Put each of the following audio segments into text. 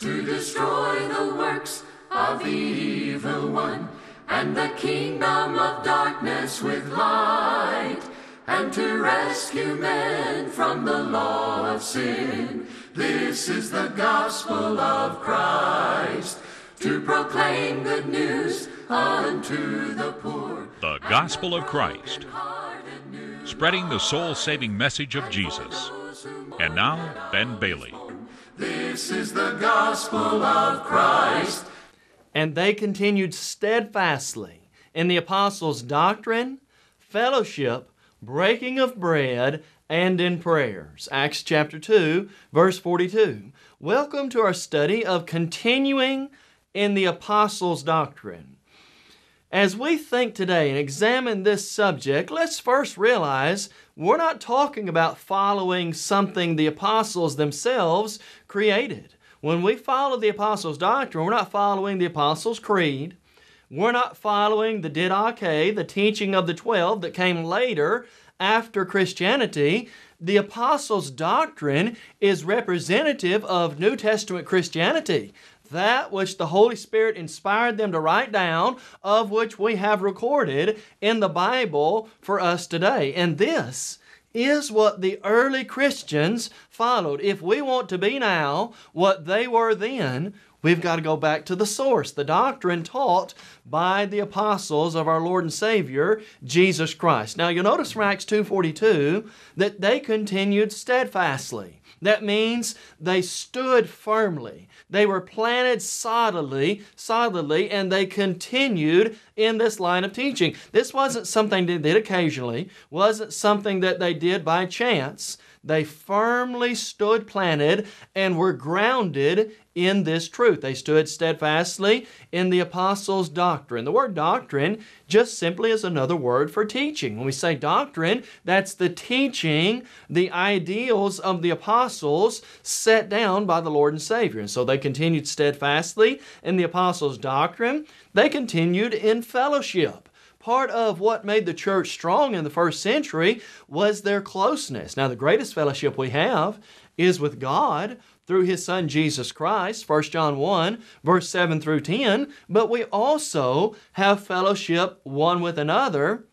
to destroy the works of the evil one and the kingdom of darkness with light and to rescue men from the law of sin. This is the gospel of Christ to proclaim good news unto the poor. The gospel of Christ, spreading the soul saving message of Jesus. And now, Ben Bailey. This is the gospel of Christ. And they continued steadfastly in the apostles' doctrine, fellowship, breaking of bread, and in prayers. Acts chapter 2, verse 42. Welcome to our study of continuing in the apostles' doctrine. As we think today and examine this subject, let's first realize we're not talking about following something the apostles themselves created. When we follow the apostles' doctrine, we're not following the apostles' creed. We're not following the Didache, the teaching of the twelve that came later after Christianity. The apostles' doctrine is representative of New Testament Christianity that which the Holy Spirit inspired them to write down, of which we have recorded in the Bible for us today. And this is what the early Christians followed. If we want to be now what they were then, we've got to go back to the source, the doctrine taught by the apostles of our Lord and Savior Jesus Christ. Now you'll notice from Acts 2:42 that they continued steadfastly. That means they stood firmly. They were planted solidly, solidly, and they continued in this line of teaching. This wasn't something they did occasionally, wasn't something that they did by chance. They firmly stood planted and were grounded in this truth. They stood steadfastly in the apostles' doctrine. The word doctrine just simply is another word for teaching. When we say doctrine, that's the teaching, the ideals of the apostles set down by the Lord and Savior. And so they continued steadfastly in the apostles' doctrine, they continued in fellowship. Part of what made the church strong in the first century was their closeness. Now, the greatest fellowship we have is with God through his son Jesus Christ, 1 John 1, verse 7 through 10, but we also have fellowship one with another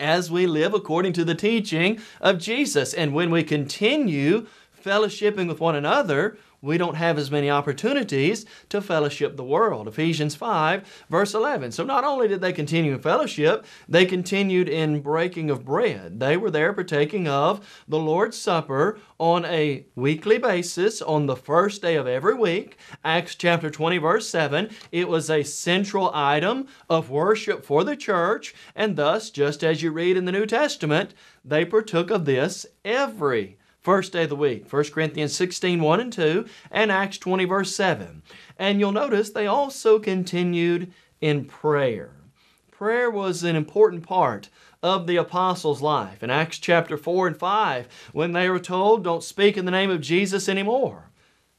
as we live according to the teaching of Jesus. And when we continue fellowshipping with one another, we don't have as many opportunities to fellowship the world. Ephesians 5, verse 11. So not only did they continue in fellowship, they continued in breaking of bread. They were there partaking of the Lord's Supper on a weekly basis on the first day of every week. Acts chapter 20, verse 7. It was a central item of worship for the church, and thus, just as you read in the New Testament, they partook of this every first day of the week. 1 Corinthians 16, 1 and 2, and Acts 20, verse 7. And you'll notice they also continued in prayer. Prayer was an important part of the apostles' life. In Acts chapter 4 and 5, when they were told, Don't speak in the name of Jesus anymore,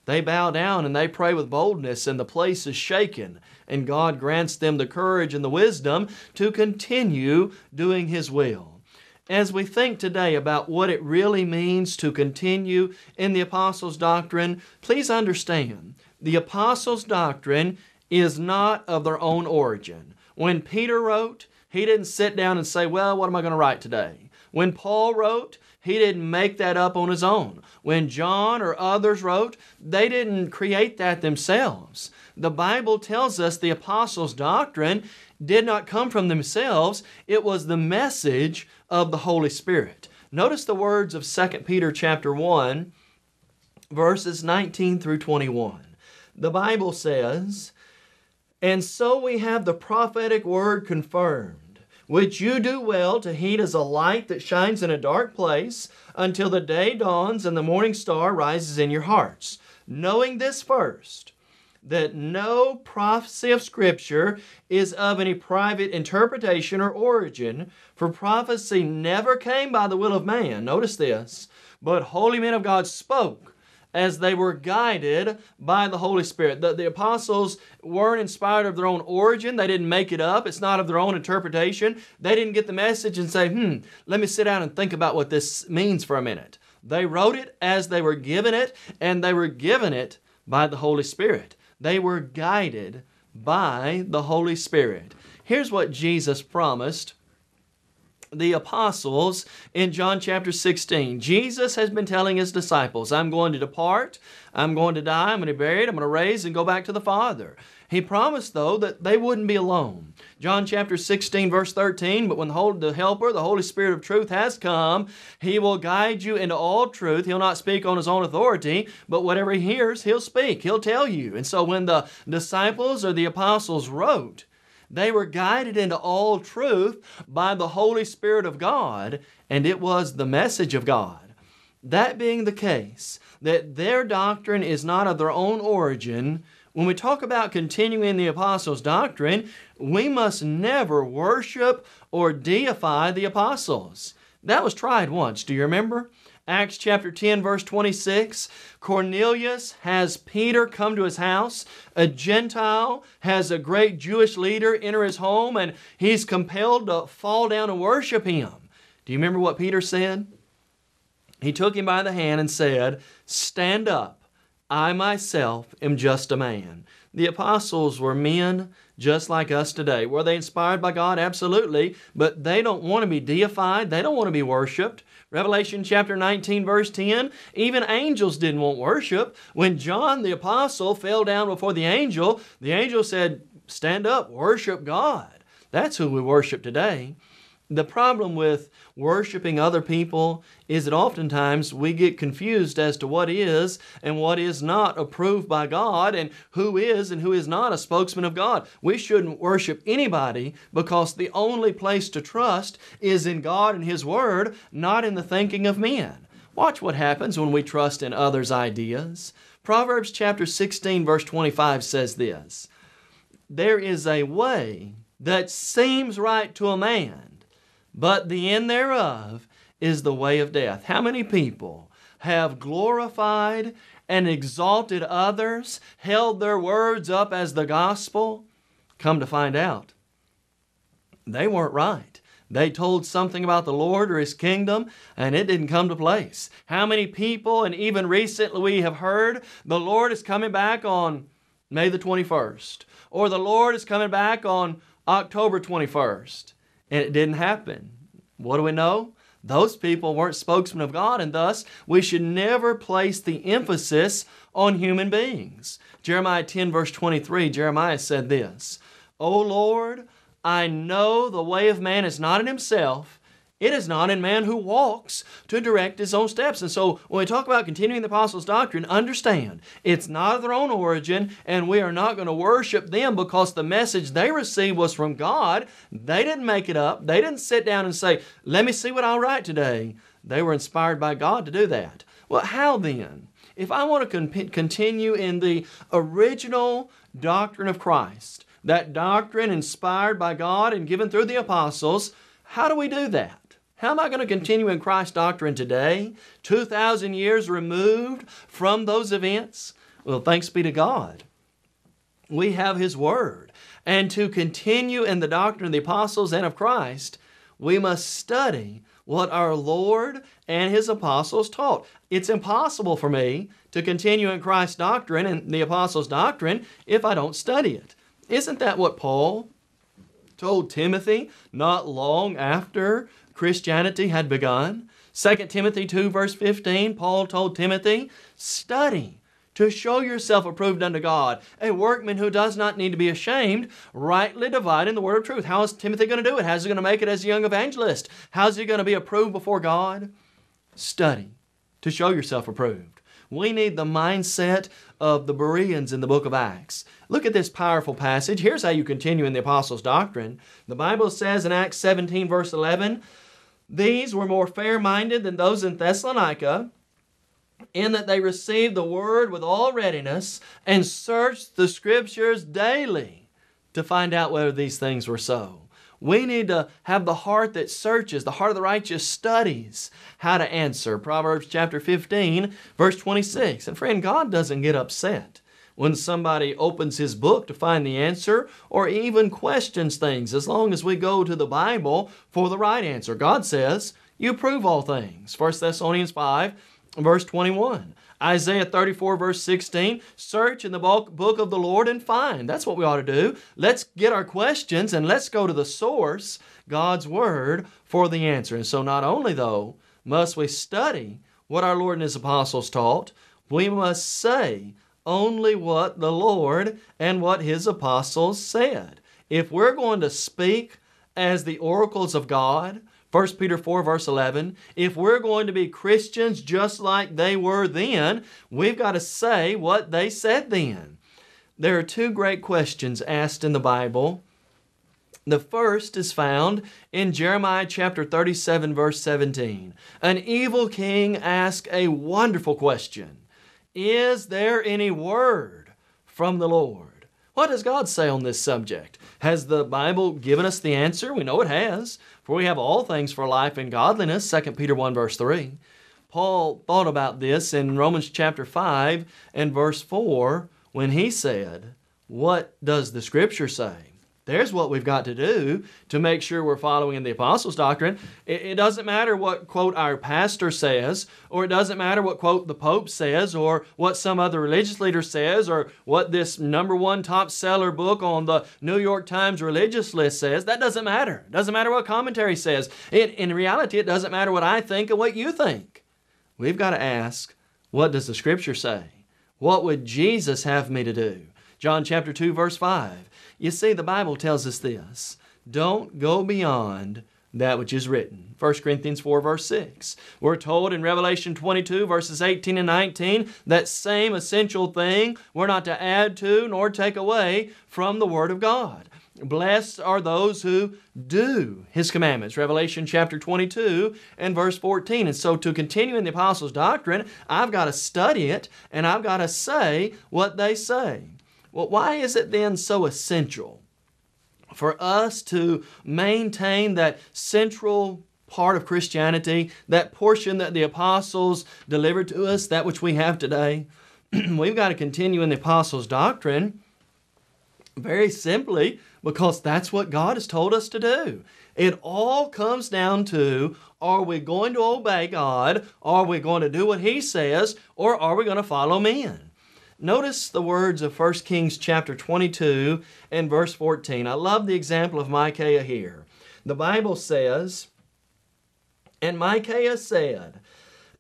they bow down and they pray with boldness, and the place is shaken, and God grants them the courage and the wisdom to continue doing His will as we think today about what it really means to continue in the Apostles' doctrine, please understand the Apostles' doctrine is not of their own origin. When Peter wrote, he didn't sit down and say, Well, what am I going to write today? When Paul wrote, he didn't make that up on his own. When John or others wrote, they didn't create that themselves. The Bible tells us the apostles' doctrine did not come from themselves, it was the message of the Holy Spirit. Notice the words of 2 Peter chapter 1 verses 19 through 21. The Bible says, "And so we have the prophetic word confirmed, which you do well to heed as a light that shines in a dark place until the day dawns and the morning star rises in your hearts, knowing this first, that no prophecy of Scripture is of any private interpretation or origin, for prophecy never came by the will of man. Notice this. But holy men of God spoke as they were guided by the Holy Spirit. The, the apostles weren't inspired of their own origin. They didn't make it up. It's not of their own interpretation. They didn't get the message and say, hmm, let me sit down and think about what this means for a minute. They wrote it as they were given it, and they were given it by the Holy Spirit. They were guided by the Holy Spirit. Here's what Jesus promised the apostles in John chapter 16. Jesus has been telling his disciples, I'm going to depart, I'm going to die, I'm going to be buried, I'm going to raise and go back to the Father. He promised, though, that they wouldn't be alone. John chapter 16, verse 13. But when the, the Helper, the Holy Spirit of truth, has come, he will guide you into all truth. He'll not speak on his own authority, but whatever he hears, he'll speak. He'll tell you. And so when the disciples or the apostles wrote, they were guided into all truth by the Holy Spirit of God, and it was the message of God. That being the case, that their doctrine is not of their own origin, when we talk about continuing the apostles' doctrine, we must never worship or deify the apostles. That was tried once, do you remember? Acts chapter 10, verse 26. Cornelius has Peter come to his house. A Gentile has a great Jewish leader enter his home, and he's compelled to fall down and worship him. Do you remember what Peter said? He took him by the hand and said, Stand up I myself am just a man. The apostles were men just like us today. Were they inspired by God? Absolutely. But they don't want to be deified, they don't want to be worshiped. Revelation chapter 19, verse 10 even angels didn't want worship. When John the apostle fell down before the angel, the angel said, Stand up, worship God. That's who we worship today. The problem with worshiping other people is that oftentimes we get confused as to what is and what is not approved by God and who is and who is not a spokesman of God. We shouldn't worship anybody because the only place to trust is in God and His Word, not in the thinking of men. Watch what happens when we trust in others' ideas. Proverbs chapter 16, verse 25 says this There is a way that seems right to a man but the end thereof is the way of death. How many people have glorified and exalted others, held their words up as the gospel? Come to find out, they weren't right. They told something about the Lord or His kingdom, and it didn't come to place. How many people, and even recently we have heard, the Lord is coming back on May the 21st, or the Lord is coming back on October 21st and it didn't happen. What do we know? Those people weren't spokesmen of God, and thus we should never place the emphasis on human beings. Jeremiah 10, verse 23, Jeremiah said this O Lord, I know the way of man is not in himself, it is not in man who walks to direct his own steps. And so when we talk about continuing the apostles' doctrine, understand it's not of their own origin, and we are not going to worship them because the message they received was from God. They didn't make it up. They didn't sit down and say, Let me see what I'll write today. They were inspired by God to do that. Well, how then? If I want to con- continue in the original doctrine of Christ, that doctrine inspired by God and given through the apostles, how do we do that? How am I going to continue in Christ's doctrine today, 2,000 years removed from those events? Well, thanks be to God. We have His Word. And to continue in the doctrine of the apostles and of Christ, we must study what our Lord and His apostles taught. It's impossible for me to continue in Christ's doctrine and the apostles' doctrine if I don't study it. Isn't that what Paul told Timothy not long after Christianity had begun. 2 Timothy 2, verse 15, Paul told Timothy, study to show yourself approved unto God, a workman who does not need to be ashamed, rightly dividing the word of truth. How is Timothy going to do it? How's he going to make it as a young evangelist? How's he going to be approved before God? Study to show yourself approved. We need the mindset of the Bereans in the book of Acts. Look at this powerful passage. Here's how you continue in the apostles' doctrine. The Bible says in Acts 17, verse 11, These were more fair minded than those in Thessalonica, in that they received the word with all readiness and searched the scriptures daily to find out whether these things were so. We need to have the heart that searches, the heart of the righteous studies how to answer. Proverbs chapter 15, verse 26. And friend, God doesn't get upset when somebody opens his book to find the answer or even questions things as long as we go to the Bible for the right answer. God says, You prove all things. 1 Thessalonians 5, verse 21. Isaiah 34, verse 16 Search in the book of the Lord and find. That's what we ought to do. Let's get our questions and let's go to the source, God's Word, for the answer. And so, not only, though, must we study what our Lord and His apostles taught, we must say only what the Lord and what His apostles said. If we're going to speak as the oracles of God, 1 Peter 4 verse 11, if we're going to be Christians just like they were then, we've got to say what they said then. There are two great questions asked in the Bible. The first is found in Jeremiah chapter 37 verse 17. An evil king asked a wonderful question. Is there any word from the Lord? What does God say on this subject? Has the Bible given us the answer? We know it has. For we have all things for life and godliness, 2 Peter 1 verse 3. Paul thought about this in Romans chapter 5 and verse 4 when he said, What does the Scripture say? There's what we've got to do to make sure we're following in the apostles' doctrine. It, it, doesn't matter what, quote, our pastor says, or it doesn't matter what, quote, the Pope says, or what some other religious leader says, or what this number one top seller book on the New York Times religious list says. That doesn't matter. It doesn't matter what commentary says. It, in reality, it doesn't matter what I think and what you think. We've got to ask, what does the Scripture say? What would Jesus have me to do? John chapter 2, verse 5. You see, the Bible tells us this don't go beyond that which is written. 1 Corinthians 4, verse 6. We're told in Revelation 22, verses 18 and 19, that same essential thing we're not to add to nor take away from the Word of God. Blessed are those who do His commandments. Revelation chapter 22 and verse 14. And so, to continue in the Apostles' doctrine, I've got to study it and I've got to say what they say. Well, why is it then so essential for us to maintain that central part of Christianity, that portion that the apostles delivered to us, that which we have today? We've got to continue in the apostles' doctrine very simply because that's what God has told us to do. It all comes down to are we going to obey God? Are we going to do what He says? Or are we going to follow men? Notice the words of 1 Kings chapter 22 and verse 14. I love the example of Micaiah here. The Bible says, And Micaiah said,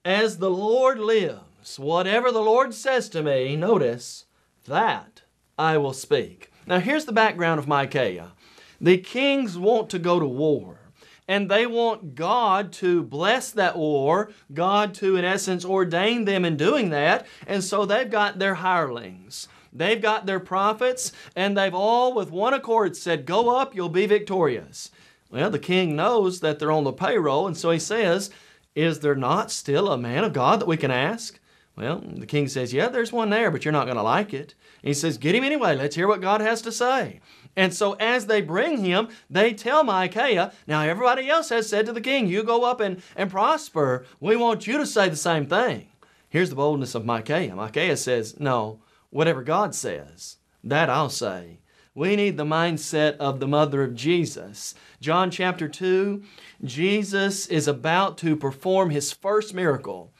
As the Lord lives, whatever the Lord says to me, notice, that I will speak. Now here's the background of Micaiah. The kings want to go to war and they want God to bless that war, God to, in essence, ordain them in doing that. And so they've got their hirelings. They've got their prophets, and they've all, with one accord, said, Go up, you'll be victorious. Well, the king knows that they're on the payroll, and so he says, Is there not still a man of God that we can ask? Well, the king says, Yeah, there's one there, but you're not going to like it. He says, Get him anyway. Let's hear what God has to say. And so as they bring him, they tell Micaiah, now everybody else has said to the king, you go up and, and prosper. We want you to say the same thing. Here's the boldness of Micaiah. Micaiah says, no, whatever God says, that I'll say. We need the mindset of the mother of Jesus. John chapter 2, Jesus is about to perform his first miracle.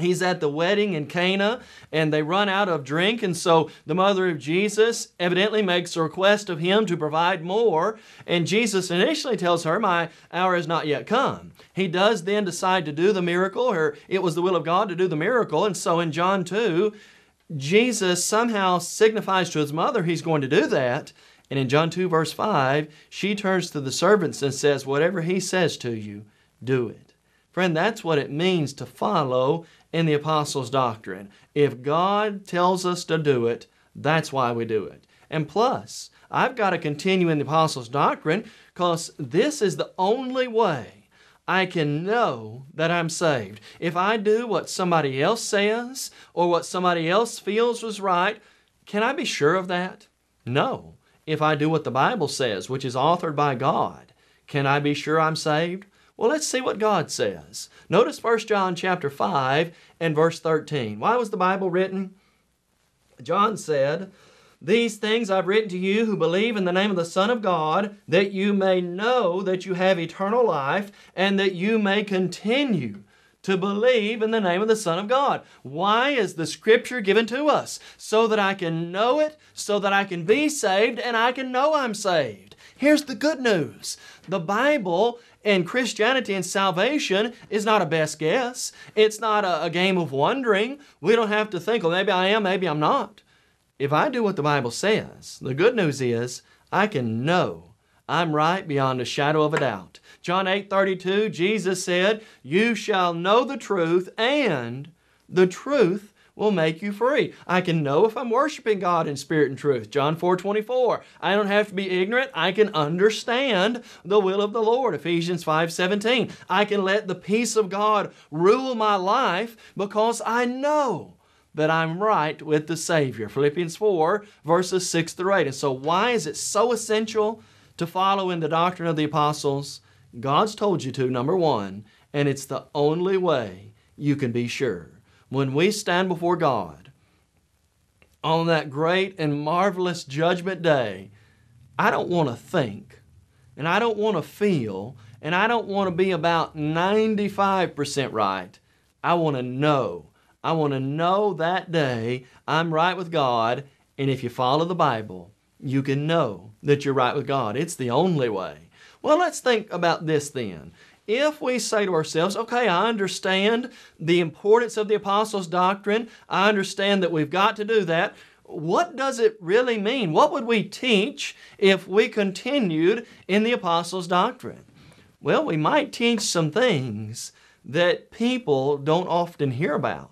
He's at the wedding in Cana and they run out of drink. And so the mother of Jesus evidently makes a request of him to provide more. And Jesus initially tells her, My hour has not yet come. He does then decide to do the miracle, or it was the will of God to do the miracle. And so in John 2, Jesus somehow signifies to his mother he's going to do that. And in John 2, verse 5, she turns to the servants and says, Whatever he says to you, do it. Friend, that's what it means to follow in the apostles' doctrine. If God tells us to do it, that's why we do it. And plus, I've got to continue in the apostles' doctrine because this is the only way I can know that I'm saved. If I do what somebody else says or what somebody else feels was right, can I be sure of that? No. If I do what the Bible says, which is authored by God, can I be sure I'm saved? Well, let's see what God says. Notice 1 John chapter 5 and verse 13. Why was the Bible written? John said, These things I've written to you who believe in the name of the Son of God, that you may know that you have eternal life and that you may continue to believe in the name of the Son of God. Why is the Scripture given to us? So that I can know it, so that I can be saved, and I can know I'm saved. Here's the good news the Bible and Christianity and salvation is not a best guess. It's not a, a game of wondering. We don't have to think, well, maybe I am, maybe I'm not. If I do what the Bible says, the good news is I can know I'm right beyond a shadow of a doubt. John 8 32, Jesus said, You shall know the truth, and the truth will make you free. I can know if I'm worshiping God in spirit and truth. John 4 24. I don't have to be ignorant. I can understand the will of the Lord. Ephesians 5 17. I can let the peace of God rule my life because I know that I'm right with the Savior. Philippians 4 verses 6 through 8. And so, why is it so essential to follow in the doctrine of the apostles? God's told you to, number one, and it's the only way you can be sure. When we stand before God on that great and marvelous judgment day, I don't want to think, and I don't want to feel, and I don't want to be about 95% right. I want to know. I want to know that day I'm right with God, and if you follow the Bible, you can know that you're right with God. It's the only way. Well, let's think about this then. If we say to ourselves, okay, I understand the importance of the apostles' doctrine, I understand that we've got to do that, what does it really mean? What would we teach if we continued in the apostles' doctrine? Well, we might teach some things that people don't often hear about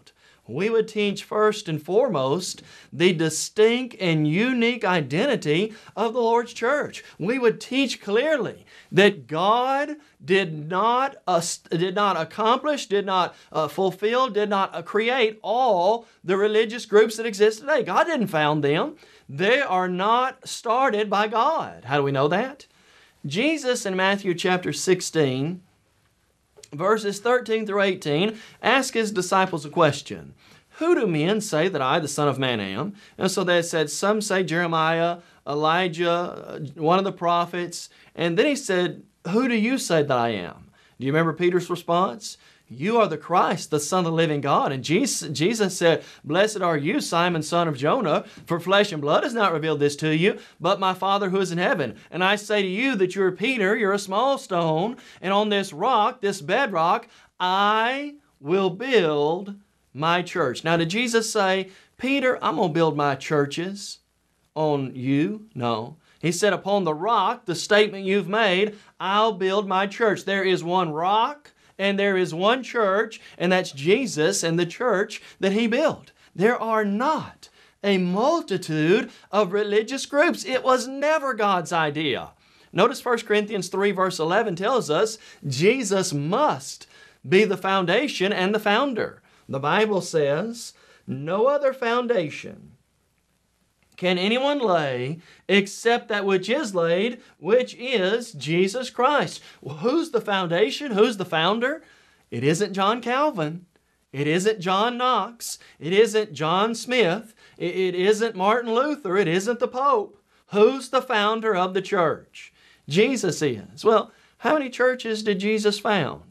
we would teach first and foremost the distinct and unique identity of the Lord's church. We would teach clearly that God did not, uh, did not accomplish, did not uh, fulfill, did not uh, create all the religious groups that exist today. God didn't found them. They are not started by God. How do we know that? Jesus in Matthew chapter 16 verses 13 through 18 ask his disciples a question. Who do men say that I, the Son of Man, am? And so they said, Some say Jeremiah, Elijah, uh, one of the prophets. And then he said, Who do you say that I am? Do you remember Peter's response? You are the Christ, the Son of the living God. And Jesus, Jesus said, Blessed are you, Simon, son of Jonah, for flesh and blood has not revealed this to you, but my Father who is in heaven. And I say to you that you're Peter, you're a small stone, and on this rock, this bedrock, I will build my church. Now, did Jesus say, Peter, I'm going to build my churches on you? No. He said, Upon the rock, the statement you've made, I'll build my church. There is one rock and there is one church, and that's Jesus and the church that he built. There are not a multitude of religious groups. It was never God's idea. Notice 1 Corinthians 3, verse 11 tells us Jesus must be the foundation and the founder. The Bible says, No other foundation can anyone lay except that which is laid, which is Jesus Christ. Well, who's the foundation? Who's the founder? It isn't John Calvin. It isn't John Knox. It isn't John Smith. It isn't Martin Luther. It isn't the Pope. Who's the founder of the church? Jesus is. Well, how many churches did Jesus found?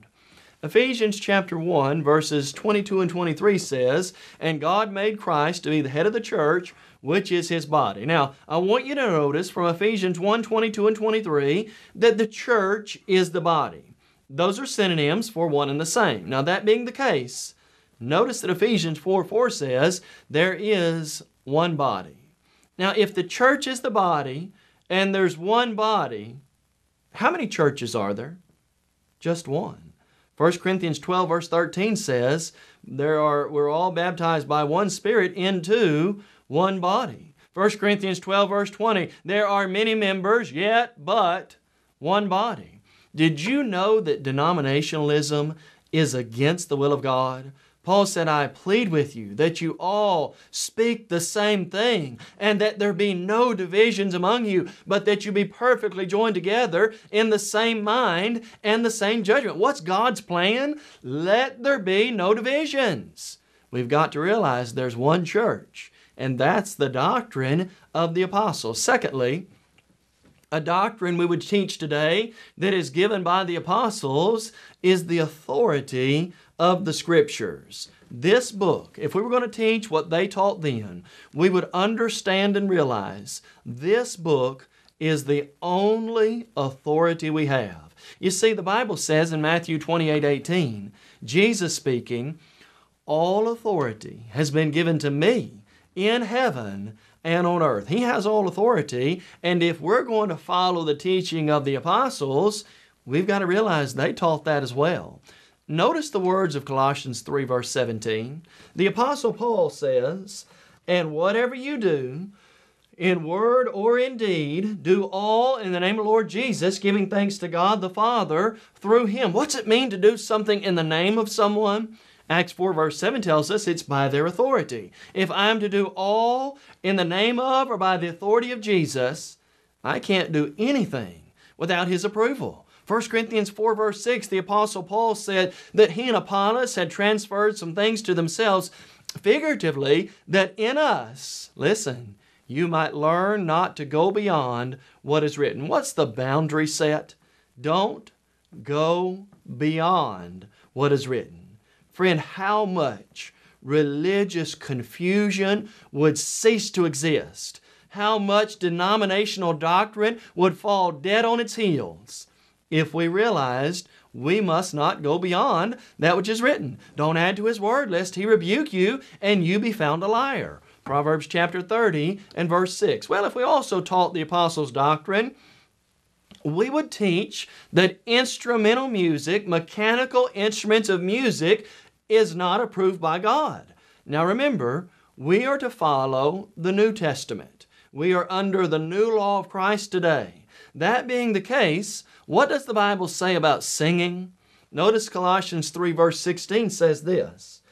Ephesians chapter 1 verses 22 and 23 says, And God made Christ to be the head of the church, which is his body. Now, I want you to notice from Ephesians 1, 22 and 23 that the church is the body. Those are synonyms for one and the same. Now, that being the case, notice that Ephesians 4, 4 says, There is one body. Now, if the church is the body and there's one body, how many churches are there? Just one. 1 Corinthians 12, verse 13 says, there are, we're all baptized by one Spirit into one body. 1 Corinthians 12, verse 20, there are many members, yet but one body. Did you know that denominationalism is against the will of God? Paul said, I plead with you that you all speak the same thing, and that there be no divisions among you, but that you be perfectly joined together in the same mind and the same judgment. What's God's plan? Let there be no divisions. We've got to realize there's one church, and that's the doctrine of the apostles. Secondly, a doctrine we would teach today that is given by the apostles is the authority of the scriptures. This book, if we were going to teach what they taught then, we would understand and realize this book is the only authority we have. You see, the Bible says in Matthew 28 18, Jesus speaking, All authority has been given to me in heaven and on earth. He has all authority, and if we're going to follow the teaching of the apostles, we've got to realize they taught that as well. Notice the words of Colossians 3, verse 17. The Apostle Paul says, And whatever you do, in word or in deed, do all in the name of Lord Jesus, giving thanks to God the Father through Him. What's it mean to do something in the name of someone? Acts 4, verse 7 tells us it's by their authority. If I'm to do all in the name of or by the authority of Jesus, I can't do anything without His approval. 1 Corinthians 4, verse 6, the Apostle Paul said that he and Apollos had transferred some things to themselves figuratively, that in us, listen, you might learn not to go beyond what is written. What's the boundary set? Don't go beyond what is written. Friend, how much religious confusion would cease to exist? How much denominational doctrine would fall dead on its heels if we realized we must not go beyond that which is written. Don't add to his word lest he rebuke you and you be found a liar. Proverbs chapter 30 and verse 6. Well, if we also taught the apostles' doctrine, we would teach that instrumental music, mechanical instruments of music, is not approved by God. Now remember, we are to follow the New Testament. We are under the new law of Christ today. That being the case, what does the Bible say about singing? Notice Colossians 3, verse 16 says this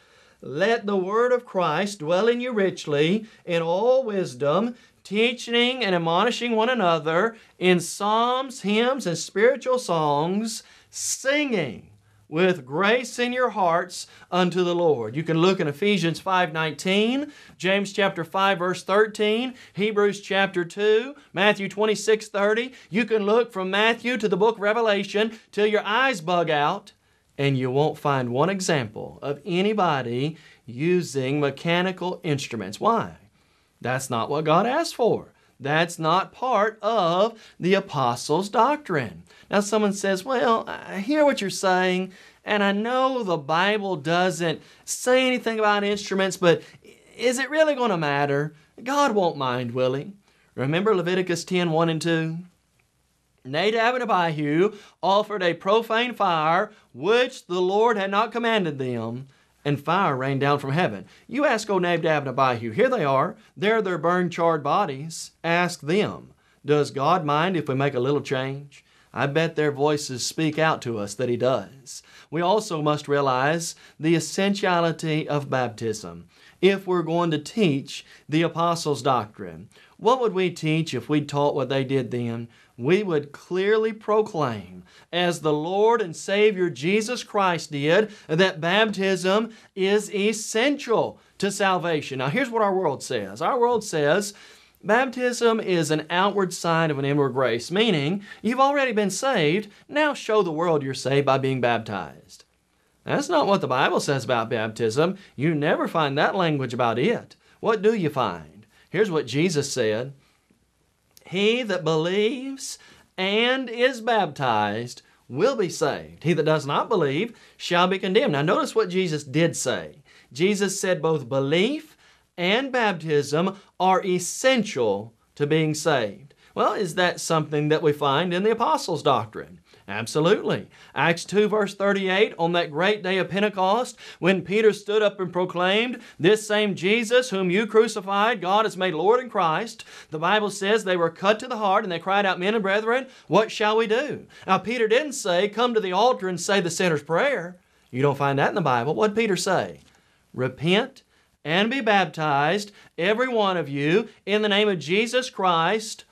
Let the word of Christ dwell in you richly in all wisdom, teaching and admonishing one another in psalms, hymns, and spiritual songs, singing with grace in your hearts unto the Lord. You can look in Ephesians 5:19, James chapter 5 verse 13, Hebrews chapter 2, Matthew 26:30. You can look from Matthew to the book Revelation till your eyes bug out and you won't find one example of anybody using mechanical instruments. Why? That's not what God asked for. That's not part of the apostles' doctrine. Now, someone says, Well, I hear what you're saying, and I know the Bible doesn't say anything about instruments, but is it really going to matter? God won't mind, will He? Remember Leviticus 10 1 and 2? Nadab and Abihu offered a profane fire which the Lord had not commanded them and fire rained down from heaven. You ask Onabdab and Abihu, here they are, there are their burned, charred bodies. Ask them, does God mind if we make a little change? I bet their voices speak out to us that He does. We also must realize the essentiality of baptism if we're going to teach the apostles' doctrine. What would we teach if we taught what they did then? we would clearly proclaim, as the Lord and Savior Jesus Christ did, that baptism is essential to salvation. Now, here's what our world says our world says, Baptism is an outward sign of an inward grace, meaning you've already been saved, now show the world you're saved by being baptized. That's not what the Bible says about baptism. You never find that language about it. What do you find? Here's what Jesus said he that believes and is baptized will be saved. He that does not believe shall be condemned. Now, notice what Jesus did say. Jesus said both belief and baptism are essential to being saved. Well, is that something that we find in the Apostles' doctrine? Absolutely. Acts 2, verse 38, on that great day of Pentecost, when Peter stood up and proclaimed, This same Jesus whom you crucified, God has made Lord and Christ, the Bible says they were cut to the heart and they cried out, Men and brethren, what shall we do? Now, Peter didn't say, Come to the altar and say the sinner's prayer. You don't find that in the Bible. What did Peter say? Repent and be baptized, every one of you, in the name of Jesus Christ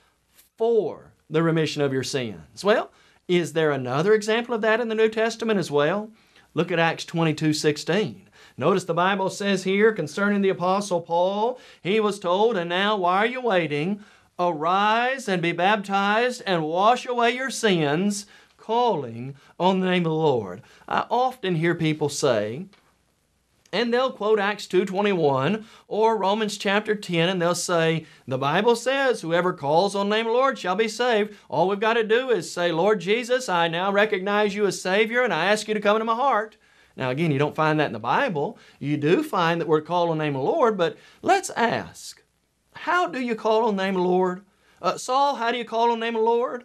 for the remission of your sins. Well, is there another example of that in the New Testament as well? Look at Acts 22 16. Notice the Bible says here concerning the Apostle Paul, he was told, And now why are you waiting? Arise and be baptized and wash away your sins, calling on the name of the Lord. I often hear people say, and they'll quote Acts 2.21 or Romans chapter 10 and they'll say, the Bible says whoever calls on the name of the Lord shall be saved. All we've got to do is say, Lord Jesus, I now recognize you as Savior and I ask you to come into my heart. Now again, you don't find that in the Bible. You do find that we're called on the name of the Lord, but let's ask, how do you call on the name of the Lord? Uh, Saul, how do you call on the name of the Lord?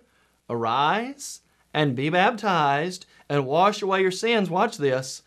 Arise and be baptized and wash away your sins. Watch this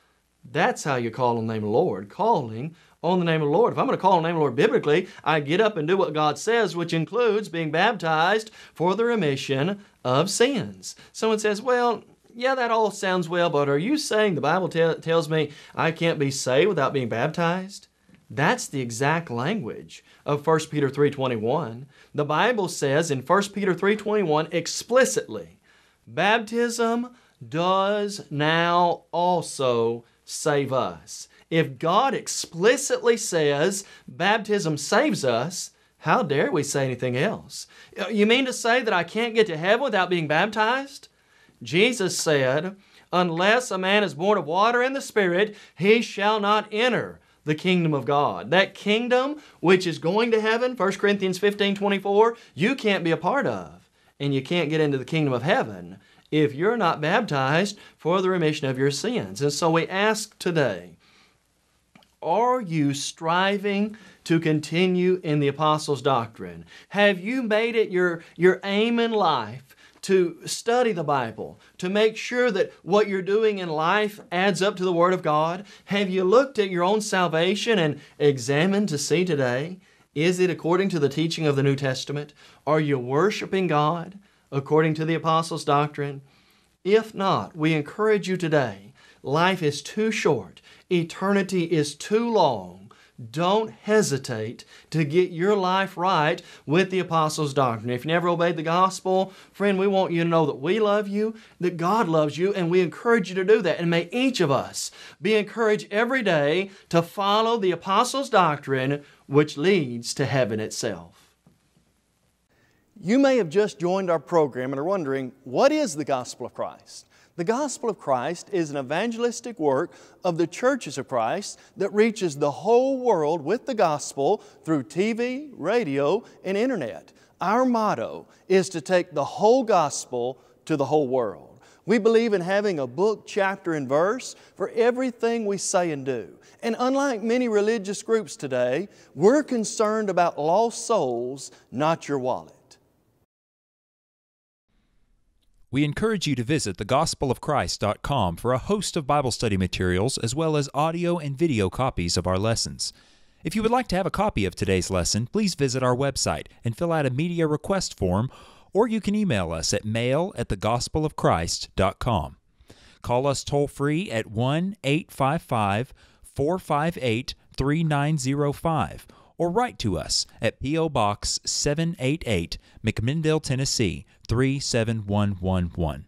that's how you call on the name of the Lord, calling on the name of the Lord. If I'm going to call on the name of the Lord biblically, I get up and do what God says, which includes being baptized for the remission of sins. Someone says, Well, yeah, that all sounds well, but are you saying the Bible tells me I can't be saved without being baptized? That's the exact language of 1 Peter 3:21. The Bible says in 1 Peter 3:21 explicitly, baptism does now also save us. If God explicitly says baptism saves us, how dare we say anything else? Uh, you mean to say that I can't get to heaven without being baptized? Jesus said, Unless a man is born of water and the Spirit, he shall not enter the kingdom of God. That kingdom which is going to heaven, 1 Corinthians 15 24, you can't be a part of, and you can't get into the kingdom of heaven if you're not baptized for the remission of your sins. And so we ask today Are you striving to continue in the apostles' doctrine? Have you made it your, your aim in life? to study the Bible, to make sure that what you're doing in life adds up to the Word of God? Have you looked at your own salvation and examined to see today? Is it according to the teaching of the New Testament? Are you worshiping God? according to the apostles' doctrine? If not, we encourage you today life is too short, eternity is too long. Don't hesitate to get your life right with the apostles' doctrine. If you never obeyed the gospel, friend, we want you to know that we love you, that God loves you, and we encourage you to do that. And may each of us be encouraged every day to follow the apostles' doctrine, which leads to heaven itself. You may have just joined our program and are wondering, what is the gospel of Christ? The gospel of Christ is an evangelistic work of the churches of Christ that reaches the whole world with the gospel through TV, radio, and internet. Our motto is to take the whole gospel to the whole world. We believe in having a book, chapter, and verse for everything we say and do. And unlike many religious groups today, we're concerned about lost souls, not your wallet. We encourage you to visit thegospelofchrist.com for a host of Bible study materials as well as audio and video copies of our lessons. If you would like to have a copy of today's lesson, please visit our website and fill out a media request form, or you can email us at mail at thegospelofchrist.com. Call us toll free at 1 855 458 3905 or write to us at P.O. Box 788, McMinnville, Tennessee 37111.